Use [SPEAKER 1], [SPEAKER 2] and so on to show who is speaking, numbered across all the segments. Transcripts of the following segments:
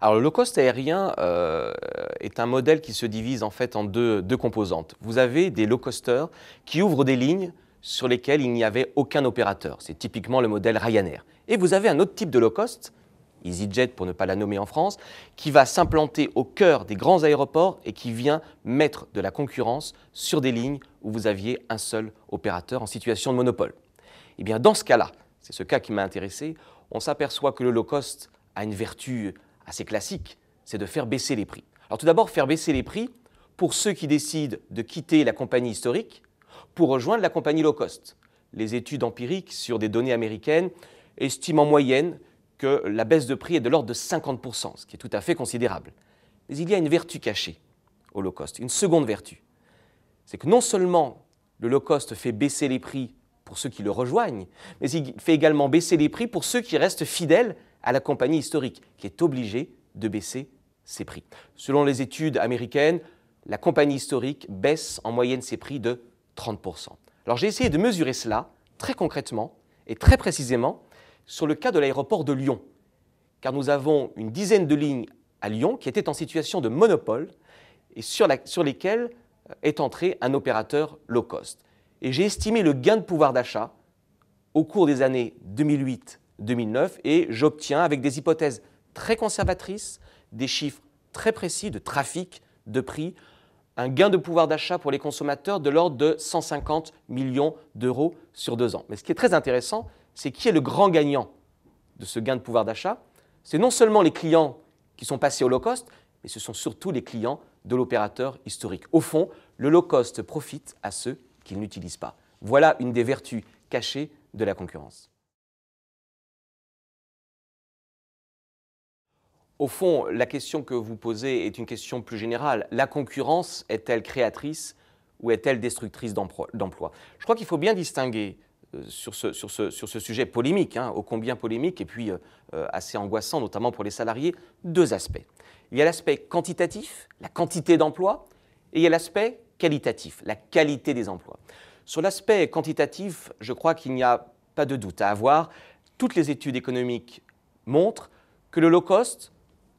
[SPEAKER 1] Alors le low cost aérien euh, est un modèle qui se divise en fait en deux, deux composantes. Vous avez des low costers qui ouvrent des lignes sur lesquelles il n'y avait aucun opérateur. C'est typiquement le modèle Ryanair. Et vous avez un autre type de low cost, EasyJet pour ne pas la nommer en France, qui va s'implanter au cœur des grands aéroports et qui vient mettre de la concurrence sur des lignes où vous aviez un seul opérateur en situation de monopole. Et eh bien dans ce cas-là, c'est ce cas qui m'a intéressé, on s'aperçoit que le low cost a une vertu assez classique, c'est de faire baisser les prix. Alors tout d'abord, faire baisser les prix pour ceux qui décident de quitter la compagnie historique pour rejoindre la compagnie low cost. Les études empiriques sur des données américaines estiment en moyenne que la baisse de prix est de l'ordre de 50%, ce qui est tout à fait considérable. Mais il y a une vertu cachée au low cost, une seconde vertu. C'est que non seulement le low cost fait baisser les prix pour ceux qui le rejoignent, mais il fait également baisser les prix pour ceux qui restent fidèles à la compagnie historique, qui est obligée de baisser ses prix. Selon les études américaines, la compagnie historique baisse en moyenne ses prix de 30%. Alors j'ai essayé de mesurer cela très concrètement et très précisément sur le cas de l'aéroport de Lyon, car nous avons une dizaine de lignes à Lyon qui étaient en situation de monopole et sur, sur lesquelles euh, est entré un opérateur low cost et j'ai estimé le gain de pouvoir d'achat au cours des années 2008-2009 et j'obtiens avec des hypothèses très conservatrices, des chiffres très précis de trafic, de prix, un gain de pouvoir d'achat pour les consommateurs de l'ordre de 150 millions d'euros sur deux ans. Mais ce qui est très intéressant, c'est qui est le grand gagnant de ce gain de pouvoir d'achat C'est non seulement les clients qui sont passés au low cost, mais ce sont surtout les clients de l'opérateur historique. Au fond, le low cost profite à ceux qu'ils n'utilisent pas. Voilà une des vertus cachées de la concurrence. Au fond, la question que vous posez est une question plus générale. La concurrence est-elle créatrice ou est-elle destructrice d'emplois Je crois qu'il faut bien distinguer euh, sur, ce, sujet polémique, hein, ô combien polémique et puis euh, euh, assez angoissant, notamment pour les salariés, deux aspects. Il y a l'aspect quantitatif, la quantité d'emplois, et il y a l'aspect qualitatif, la qualité des emplois. Sur l'aspect quantitatif, je crois qu'il n'y a pas de doute à avoir. Toutes les études économiques montrent que le low cost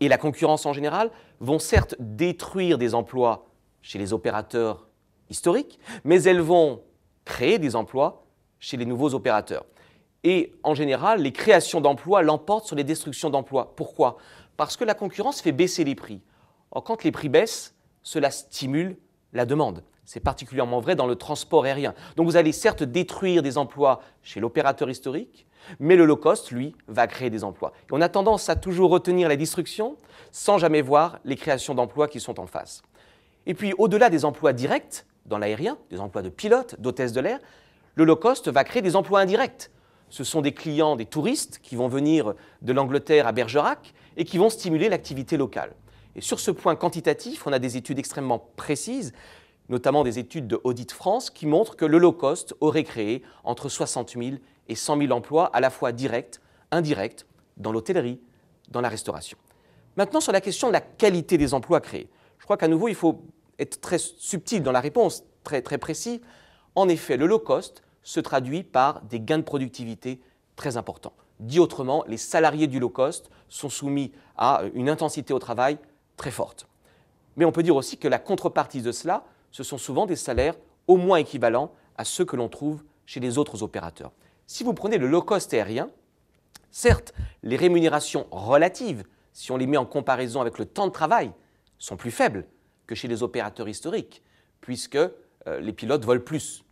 [SPEAKER 1] et la concurrence en général vont certes détruire des emplois chez les opérateurs historiques, mais elles vont créer des emplois chez les nouveaux opérateurs. Et en général, les créations d'emplois l'emportent sur les destructions d'emplois. Pourquoi Parce que la concurrence fait baisser les prix. quand les prix baissent, cela stimule la demande. C'est particulièrement vrai dans le transport aérien. Donc vous allez certes détruire des emplois chez l'opérateur historique, mais le low cost, lui, va créer des emplois. Et on a tendance à toujours retenir la destruction sans jamais voir les créations d'emplois qui sont en face. Et puis au-delà des emplois directs dans l'aérien, des emplois de pilotes, d'hôtesse de l'air, le low cost va créer des emplois indirects. Ce sont des clients, des touristes qui vont venir de l'Angleterre à Bergerac et qui vont stimuler l'activité locale sur ce point quantitatif, on a des études extrêmement précises, notamment des études de Audit France, qui montrent que le low cost aurait créé entre 60 000 et 100 000 emplois, à la fois directs, indirects, dans l'hôtellerie, dans la restauration. Maintenant, sur la question de la qualité des emplois créés. Je crois qu'à nouveau, il faut être très subtil dans la réponse, très, très précis. En effet, le low cost se traduit par des gains de productivité très importants. Dit autrement, les salariés du low cost sont soumis à une intensité au travail très forte. Mais on peut dire aussi que la contrepartie de cela, ce sont souvent des salaires au moins équivalents à ceux que l'on trouve chez les autres opérateurs. Si vous prenez le low cost aérien, certes, les rémunérations relatives, si on les met en comparaison avec le temps de travail, sont plus faibles que chez les opérateurs historiques, puisque euh, les pilotes volent plus.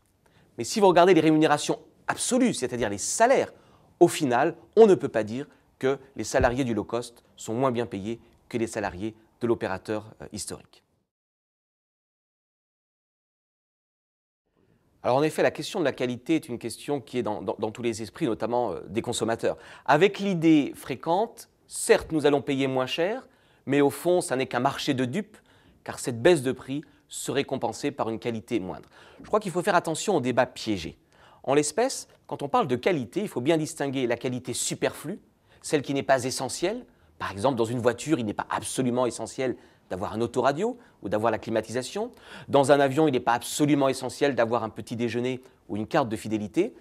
[SPEAKER 1] Mais si vous regardez les rémunérations absolues, c'est-à-dire les salaires, au final, on ne peut pas dire que les salariés du low cost sont moins bien payés que les salariés de l'opérateur euh, historique. Alors en effet, la question de la qualité est une question qui est dans, tous les esprits, notamment euh, des consommateurs. Avec l'idée fréquente, certes nous allons payer moins cher, mais au fond ça n'est qu'un marché de dupes, car cette baisse de prix serait compensée par une qualité moindre. Je crois qu'il faut faire attention au débat piégé. En l'espèce, quand on parle de qualité, il faut bien distinguer la qualité superflue, celle qui n'est pas essentielle, par exemple, dans une voiture, il n'est pas absolument essentiel d'avoir un autoradio ou d'avoir la climatisation. Dans un avion, il n'est pas absolument essentiel d'avoir un petit déjeuner ou une carte de fidélité.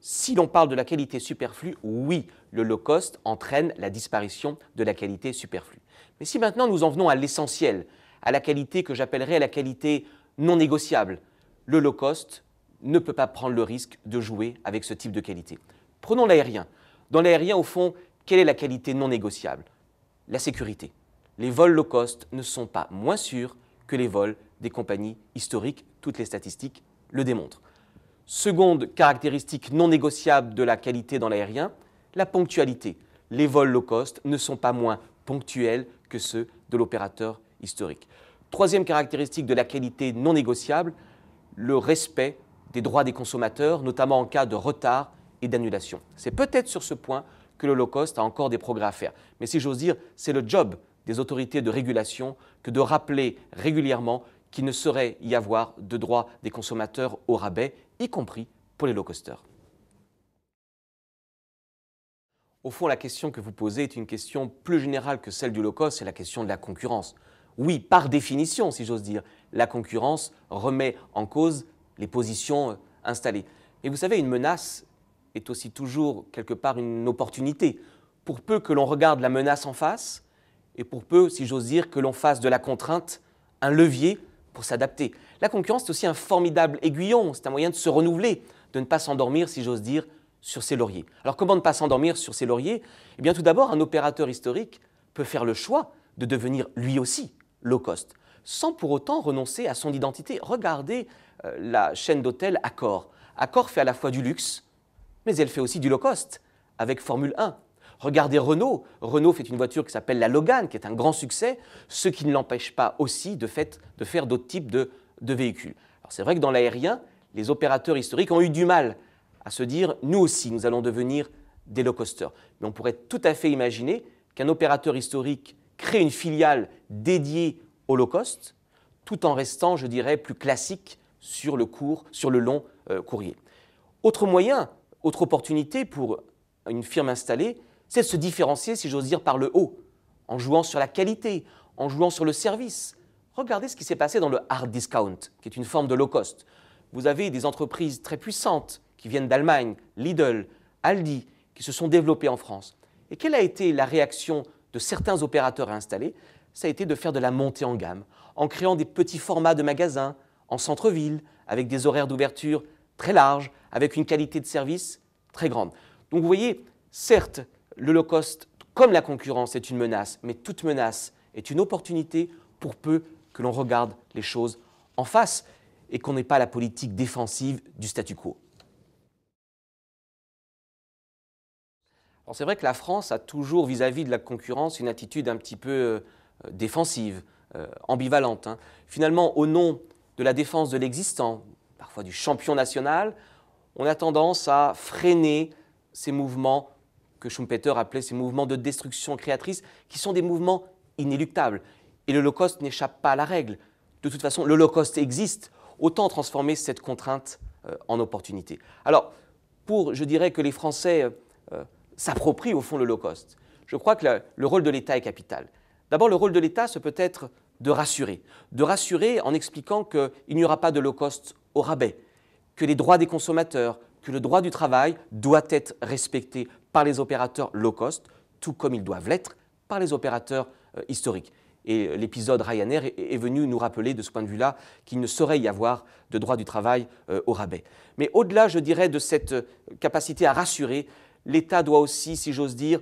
[SPEAKER 1] Si l'on parle de la qualité superflue, oui, le low cost entraîne la disparition de la qualité superflue. Mais si maintenant nous en venons à l'essentiel, à la qualité que j'appellerais la qualité non négociable, le low cost ne peut pas prendre le risque de jouer avec ce type de qualité. Prenons l'aérien. Dans l'aérien, au fond, quelle est la qualité non négociable la sécurité. Les vols low cost ne sont pas moins sûrs que les vols des compagnies historiques. Toutes les statistiques le démontrent. Seconde caractéristique non négociable de la qualité dans l'aérien, la ponctualité. Les vols low cost ne sont pas moins ponctuels que ceux de l'opérateur historique. Troisième caractéristique de la qualité non négociable, le respect des droits des consommateurs, notamment en cas de retard et d'annulation. C'est peut-être sur ce point que le low-cost a encore des progrès à faire. Mais si j'ose dire, c'est le job des autorités de régulation que de rappeler régulièrement qu'il ne saurait y avoir de droit des consommateurs au rabais, y compris pour les low costers. Au fond, la question que vous posez est une question plus générale que celle du low cost, c'est la question de la concurrence. Oui, par définition, si j'ose dire, la concurrence remet en cause les positions euh, installées. Et vous savez, une menace est aussi toujours quelque part une opportunité, pour peu que l'on regarde la menace en face, et pour peu, si j'ose dire, que l'on fasse de la contrainte un levier pour s'adapter. La concurrence, est aussi un formidable aiguillon, c'est un moyen de se renouveler, de ne pas s'endormir, si j'ose dire, sur ses lauriers. Alors comment ne pas s'endormir sur ses lauriers Eh bien tout d'abord, un opérateur historique peut faire le choix de devenir lui aussi low cost, sans pour autant renoncer à son identité. Regardez euh, la chaîne d'hôtels Accor. Accor fait à la fois du luxe, mais elle fait aussi du low cost avec Formule 1. Regardez Renault. Renault fait une voiture qui s'appelle la Logan, qui est un grand succès, ce qui ne l'empêche pas aussi de, fait, de faire d'autres types de, véhicules. Alors c'est vrai que dans l'aérien, les opérateurs historiques ont eu du mal à se dire nous aussi, nous allons devenir des low costers. Mais on pourrait tout à fait imaginer qu'un opérateur historique crée une filiale dédiée au low cost, tout en restant, je dirais, plus classique sur le court, sur le long euh, courrier. Autre moyen autre opportunité pour une firme installée, c'est de se différencier, si j'ose dire, par le haut, en jouant sur la qualité, en jouant sur le service. Regardez ce qui s'est passé dans le hard discount, qui est une forme de low cost. Vous avez des entreprises très puissantes qui viennent d'Allemagne, Lidl, Aldi, qui se sont développées en France. Et quelle a été la réaction de certains opérateurs installés Ça a été de faire de la montée en gamme, en créant des petits formats de magasins, en centre-ville, avec des horaires d'ouverture très larges, avec une qualité de service très grande. Donc vous voyez, certes, le low cost, comme la concurrence, est une menace, mais toute menace est une opportunité pour peu que l'on regarde les choses en face et qu'on n'ait pas la politique défensive du statu quo. c'est vrai que la France a toujours vis-à-vis de la concurrence une attitude un petit peu euh, défensive, euh, ambivalente. Hein. Finalement, au nom de la défense de l'existant, parfois du champion national, on a tendance à freiner ces mouvements que Schumpeter appelait ces mouvements de destruction créatrice, qui sont des mouvements inéluctables. Et cost n'échappe pas à la règle. De toute façon, cost existe. Autant transformer cette contrainte euh, en opportunité. Alors, pour, je dirais que les Français euh, euh, s'approprient au fond le low cost, je crois que le rôle de l'État est capital. D'abord, le rôle de l'État, ce peut être de rassurer. De rassurer en expliquant qu'il n'y aura pas de low cost au rabais, que les droits des consommateurs, que le droit du travail doit être respecté par les opérateurs low cost, tout comme ils doivent l'être par les opérateurs euh, historiques. Et euh, l'épisode Ryanair est, venu nous rappeler de ce point de vue-là qu'il ne saurait y avoir de droit du travail euh, au rabais. Mais au-delà, je dirais, de cette capacité à rassurer, l'État doit aussi, si j'ose dire,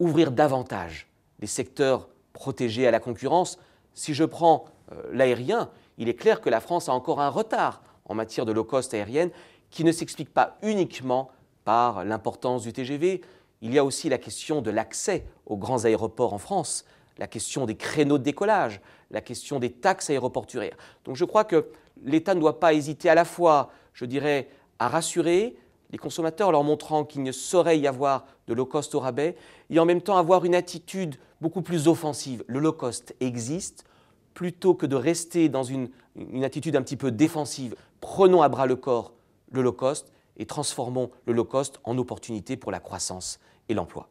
[SPEAKER 1] ouvrir davantage les secteurs protégés à la concurrence. Si je prends l'aérien, il est clair que la France a encore un retard en matière de low cost aérienne qui ne s'explique pas uniquement par l'importance du TGV. Il y a aussi la question de l'accès aux grands aéroports en France, la question des créneaux de décollage, la question des taxes aéroportuaires. Donc je crois que l'État ne doit pas hésiter à la fois, je dirais, à rassurer les consommateurs en leur montrant qu'il ne saurait y avoir de low cost au rabais et en même temps avoir une attitude beaucoup plus offensive. Le low cost existe, plutôt que de rester dans une, attitude un petit peu défensive, prenons à bras le corps le low cost et transformons le low cost en opportunité pour la croissance et l'emploi.